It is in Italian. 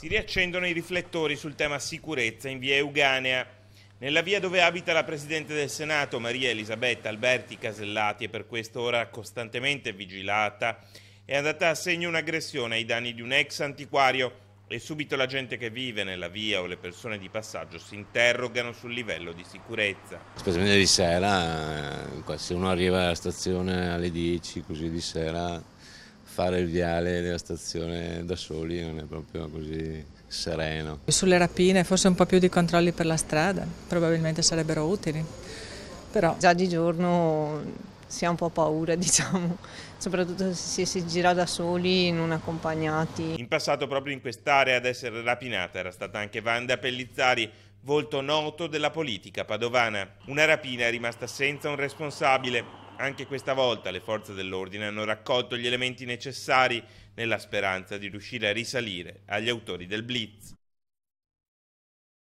si riaccendono i riflettori sul tema sicurezza in via Euganea. Nella via dove abita la Presidente del Senato, Maria Elisabetta Alberti Casellati, e per questo ora costantemente vigilata, è andata a segno un'aggressione ai danni di un ex antiquario e subito la gente che vive nella via o le persone di passaggio si interrogano sul livello di sicurezza. Specialmente di sera, eh, se uno arriva alla stazione alle 10 così di sera fare il viale della stazione da soli non è proprio così sereno. Sulle rapine forse un po' più di controlli per la strada, probabilmente sarebbero utili, però già di giorno si ha un po' paura, diciamo, soprattutto se si gira da soli, non accompagnati. In passato proprio in quest'area ad essere rapinata era stata anche Vanda Pellizzari, volto noto della politica padovana. Una rapina è rimasta senza un responsabile, anche questa volta le forze dell'ordine hanno raccolto gli elementi necessari nella speranza di riuscire a risalire agli autori del blitz.